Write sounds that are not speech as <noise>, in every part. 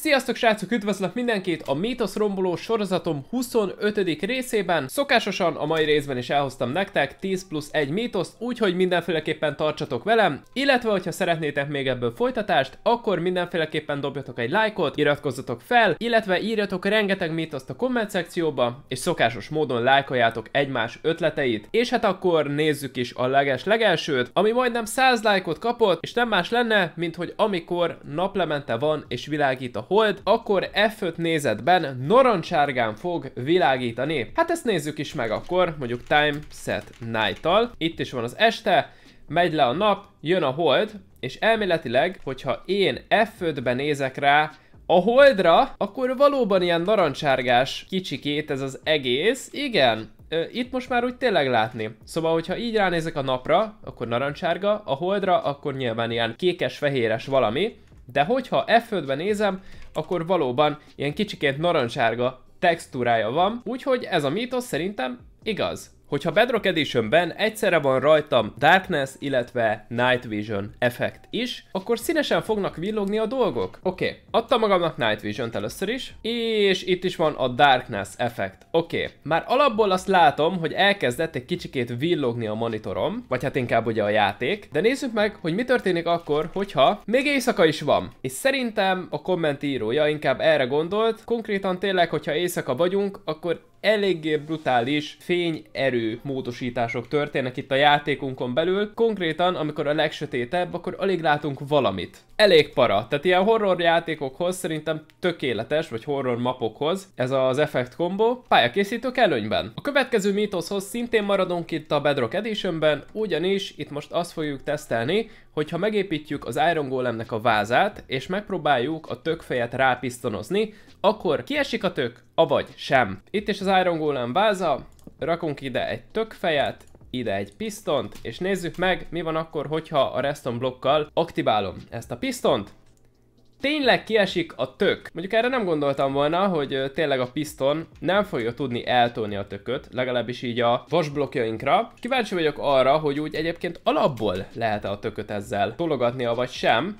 Sziasztok srácok, üdvözlök mindenkit a Mítosz romboló sorozatom 25. részében. Szokásosan a mai részben is elhoztam nektek 10 plusz 1 mítoszt, úgyhogy mindenféleképpen tartsatok velem, illetve hogyha szeretnétek még ebből folytatást, akkor mindenféleképpen dobjatok egy lájkot, iratkozzatok fel, illetve írjatok rengeteg mítoszt a komment szekcióba, és szokásos módon lájkoljátok egymás ötleteit. És hát akkor nézzük is a leges legelsőt, ami majdnem 100 lájkot kapott, és nem más lenne, mint hogy amikor naplemente van és világít a hold, akkor F5 nézetben narancsárgán fog világítani. Hát ezt nézzük is meg akkor, mondjuk time set night-tal. Itt is van az este, megy le a nap, jön a hold, és elméletileg, hogyha én F5-ben nézek rá, a holdra, akkor valóban ilyen narancsárgás kicsikét ez az egész. Igen, itt most már úgy tényleg látni. Szóval, hogyha így ránézek a napra, akkor narancsárga, a holdra, akkor nyilván ilyen kékes-fehéres valami, de hogyha e f nézem, akkor valóban ilyen kicsiként narancsárga textúrája van, úgyhogy ez a mítosz szerintem igaz hogyha Bedrock Editionben egyszerre van rajtam Darkness, illetve Night Vision effekt is, akkor színesen fognak villogni a dolgok. Oké, okay. adtam magamnak Night Vision-t először is, és itt is van a Darkness effekt. Oké, okay. már alapból azt látom, hogy elkezdett egy kicsikét villogni a monitorom, vagy hát inkább ugye a játék, de nézzük meg, hogy mi történik akkor, hogyha még éjszaka is van. És szerintem a kommentírója inkább erre gondolt, konkrétan tényleg, hogyha éjszaka vagyunk, akkor eléggé brutális fényerő módosítások történnek itt a játékunkon belül. Konkrétan, amikor a legsötétebb, akkor alig látunk valamit. Elég para. Tehát ilyen horror játékokhoz szerintem tökéletes, vagy horror mapokhoz ez az effekt kombó. Pályakészítők előnyben. A következő mítoszhoz szintén maradunk itt a Bedrock Editionben, ugyanis itt most azt fogjuk tesztelni, hogyha megépítjük az Iron Golemnek a vázát, és megpróbáljuk a tökfejet rápisztonozni, akkor kiesik a tök, avagy sem. Itt is az az Iron Golem váza, rakunk ide egy tökfejet, ide egy pisztont, és nézzük meg, mi van akkor, hogyha a reston blokkal aktiválom ezt a pisztont, tényleg kiesik a tök. Mondjuk erre nem gondoltam volna, hogy tényleg a piston nem fogja tudni eltolni a tököt, legalábbis így a vasblokkjainkra. Kíváncsi vagyok arra, hogy úgy egyébként alapból lehet -e a tököt ezzel tologatnia, vagy sem.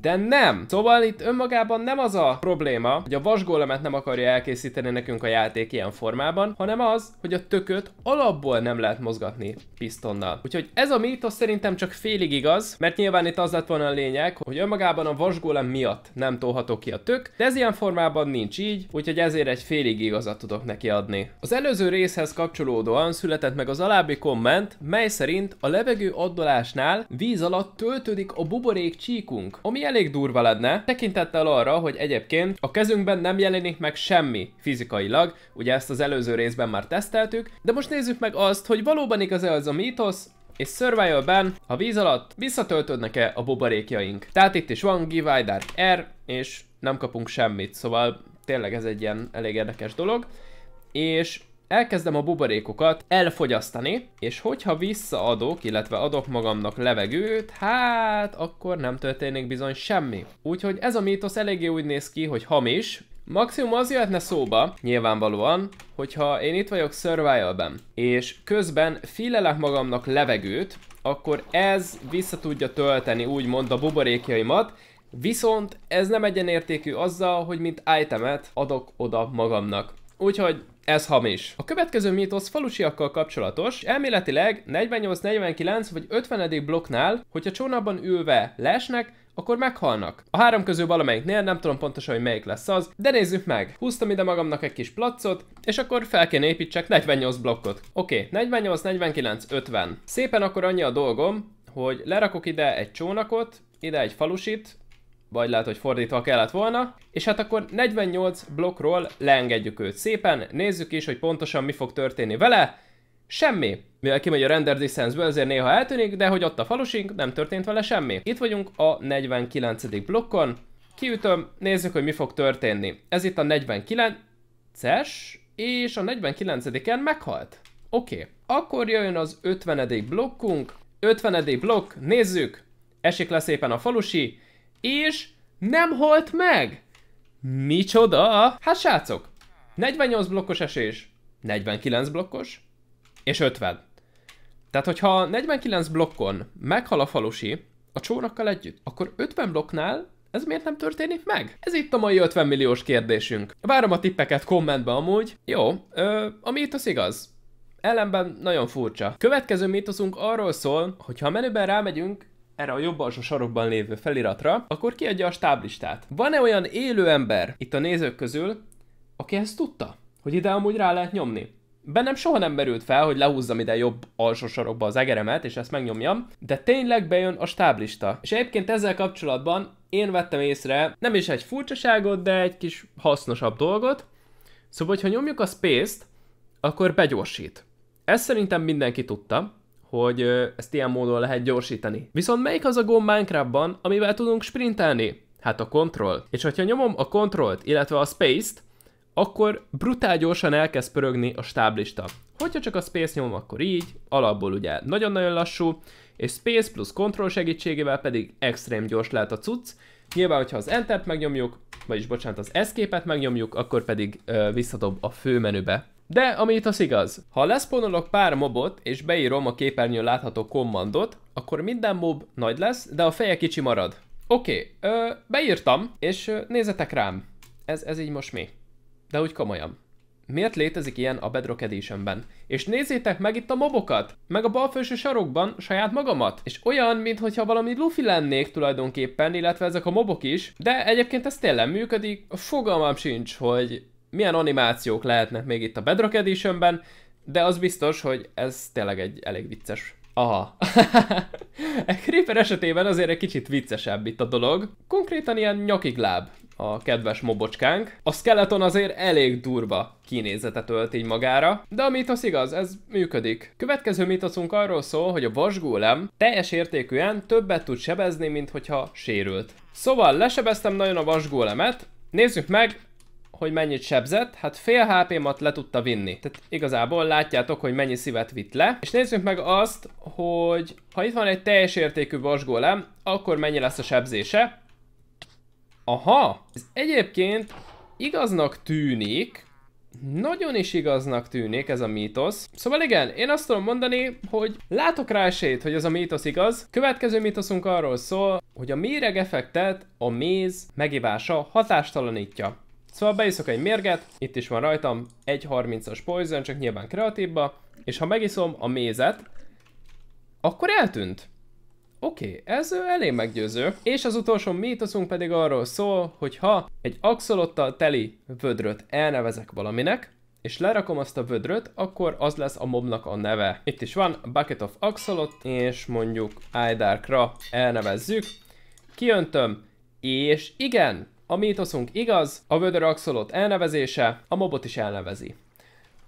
De nem! Szóval itt önmagában nem az a probléma, hogy a vasgólemet nem akarja elkészíteni nekünk a játék ilyen formában, hanem az, hogy a tököt alapból nem lehet mozgatni pisztonnal. Úgyhogy ez a mítosz szerintem csak félig igaz, mert nyilván itt az lett volna a lényeg, hogy önmagában a vasgólem miatt nem tolható ki a tök, de ez ilyen formában nincs így, úgyhogy ezért egy félig igazat tudok neki adni. Az előző részhez kapcsolódóan született meg az alábbi komment, mely szerint a levegő addolásnál víz alatt töltődik a buborék csíkunk, ami elég durva lenne, tekintettel arra, hogy egyébként a kezünkben nem jelenik meg semmi fizikailag, ugye ezt az előző részben már teszteltük, de most nézzük meg azt, hogy valóban igaz-e az a mítosz, és Survival-ben a víz alatt visszatöltődnek-e a buborékjaink. Tehát itt is van Give Dark Air, és nem kapunk semmit, szóval tényleg ez egy ilyen elég érdekes dolog. És elkezdem a buborékokat elfogyasztani, és hogyha visszaadok, illetve adok magamnak levegőt, hát akkor nem történik bizony semmi. Úgyhogy ez a mítosz eléggé úgy néz ki, hogy hamis, Maximum az jöhetne szóba, nyilvánvalóan, hogyha én itt vagyok survivalben, és közben filelek magamnak levegőt, akkor ez vissza tudja tölteni úgymond a buborékjaimat, viszont ez nem egyenértékű azzal, hogy mint itemet adok oda magamnak úgyhogy ez hamis. A következő mítosz falusiakkal kapcsolatos, elméletileg 48-49 vagy 50. blokknál, hogyha csónakban ülve lesnek, akkor meghalnak. A három közül valamelyiknél, nem tudom pontosan, hogy melyik lesz az, de nézzük meg. Húztam ide magamnak egy kis placot, és akkor fel kell építsek 48 blokkot. Oké, okay, 48, 49, 50. Szépen akkor annyi a dolgom, hogy lerakok ide egy csónakot, ide egy falusit, vagy lehet, hogy fordítva kellett volna, és hát akkor 48 blokkról leengedjük őt szépen, nézzük is, hogy pontosan mi fog történni vele, semmi. Mivel kimegy a render distance ezért néha eltűnik, de hogy ott a falusink, nem történt vele semmi. Itt vagyunk a 49. blokkon, kiütöm, nézzük, hogy mi fog történni. Ez itt a 49-es, és a 49-en meghalt. Oké. Okay. Akkor jön az 50. blokkunk, 50. blokk, nézzük, esik le szépen a falusi, és nem halt meg! Micsoda? Hát srácok, 48 blokkos esés, 49 blokkos, és 50. Tehát, hogyha 49 blokkon meghal a falusi a csónakkal együtt, akkor 50 blokknál ez miért nem történik meg? Ez itt a mai 50 milliós kérdésünk. Várom a tippeket kommentbe amúgy. Jó, ö, a mítosz igaz. Ellenben nagyon furcsa. Következő mítoszunk arról szól, hogy ha a menüben rámegyünk erre a jobb alsó sarokban lévő feliratra, akkor kiadja a stáblistát. Van-e olyan élő ember itt a nézők közül, aki ezt tudta, hogy ide amúgy rá lehet nyomni? Bennem soha nem merült fel, hogy lehúzzam ide jobb alsó sarokba az egeremet, és ezt megnyomjam, de tényleg bejön a stáblista. És egyébként ezzel kapcsolatban én vettem észre nem is egy furcsaságot, de egy kis hasznosabb dolgot. Szóval, hogyha nyomjuk a space-t, akkor begyorsít. Ezt szerintem mindenki tudta, hogy ezt ilyen módon lehet gyorsítani. Viszont melyik az a gomb Minecraftban, amivel tudunk sprintelni? Hát a Control. És hogyha nyomom a Controlt, illetve a Space-t, akkor brutál gyorsan elkezd pörögni a stáblista. Hogyha csak a Space nyomom, akkor így, alapból ugye nagyon-nagyon lassú, és Space plusz Control segítségével pedig extrém gyors lehet a cucc. Nyilván, hogyha az Enter-t megnyomjuk, vagyis bocsánat, az Escape-et megnyomjuk, akkor pedig ö, visszadob a főmenübe de itt az igaz, ha leszponolok pár mobot és beírom a képernyőn látható kommandot, akkor minden mob nagy lesz, de a feje kicsi marad. Oké, okay, beírtam, és ö, nézzetek rám. Ez, ez így most mi? De úgy komolyan. Miért létezik ilyen a Bedrock Editionben? És nézzétek meg itt a mobokat, meg a bal felső sarokban saját magamat. És olyan, mintha valami lufi lennék tulajdonképpen, illetve ezek a mobok is, de egyébként ez tényleg működik, fogalmam sincs, hogy milyen animációk lehetnek még itt a Bedrock Editionben, de az biztos, hogy ez tényleg egy elég vicces Aha. a <laughs> Creeper esetében azért egy kicsit viccesebb itt a dolog. Konkrétan ilyen nyakig láb a kedves mobocskánk. A skeleton azért elég durva kinézetet ölt így magára, de a mítosz igaz, ez működik. Következő mítoszunk arról szól, hogy a vasgólem teljes értékűen többet tud sebezni, mint hogyha sérült. Szóval lesebeztem nagyon a vasgólemet, nézzük meg, hogy mennyit sebzett, hát fél HP-mat le tudta vinni. Tehát igazából látjátok, hogy mennyi szívet vitt le. És nézzük meg azt, hogy ha itt van egy teljes értékű vasgólem, akkor mennyi lesz a sebzése. Aha! Ez egyébként igaznak tűnik, nagyon is igaznak tűnik ez a mítosz. Szóval igen, én azt tudom mondani, hogy látok rá esélyt, hogy ez a mítosz igaz. Következő mítoszunk arról szól, hogy a méreg effektet a méz megivása hatástalanítja. Szóval beiszok egy mérget, itt is van rajtam 1.30-as poison, csak nyilván kreatívba, és ha megiszom a mézet, akkor eltűnt. Oké, okay, ez elég meggyőző. És az utolsó mítoszunk pedig arról szól, hogy ha egy axolottal teli vödröt elnevezek valaminek, és lerakom azt a vödröt, akkor az lesz a mobnak a neve. Itt is van Bucket of Axolot, és mondjuk Idarkra elnevezzük. Kiöntöm, és igen, a mítoszunk igaz, a Vödör Axolot elnevezése, a mobot is elnevezi.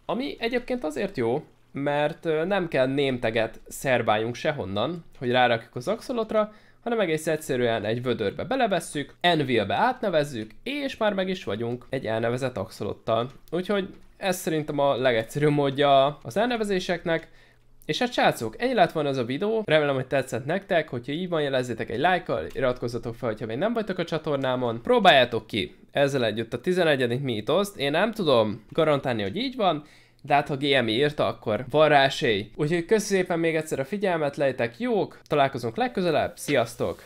Ami egyébként azért jó, mert nem kell némteget szerbáljunk sehonnan, hogy rárakjuk az axolotra, hanem egész egyszerűen egy vödörbe belevesszük, Envilbe átnevezzük, és már meg is vagyunk egy elnevezett axolottal. Úgyhogy ez szerintem a legegyszerűbb módja az elnevezéseknek, és hát srácok, ennyi lett van az a videó, remélem, hogy tetszett nektek, hogyha így van, jelezzétek egy lájkkal, iratkozzatok fel, ha még nem vagytok a csatornámon, próbáljátok ki ezzel együtt a 11. mítoszt, én nem tudom garantálni, hogy így van, de hát ha GM írta, akkor van rá esély. Úgyhogy köszi szépen még egyszer a figyelmet, lejtek jók, találkozunk legközelebb, sziasztok!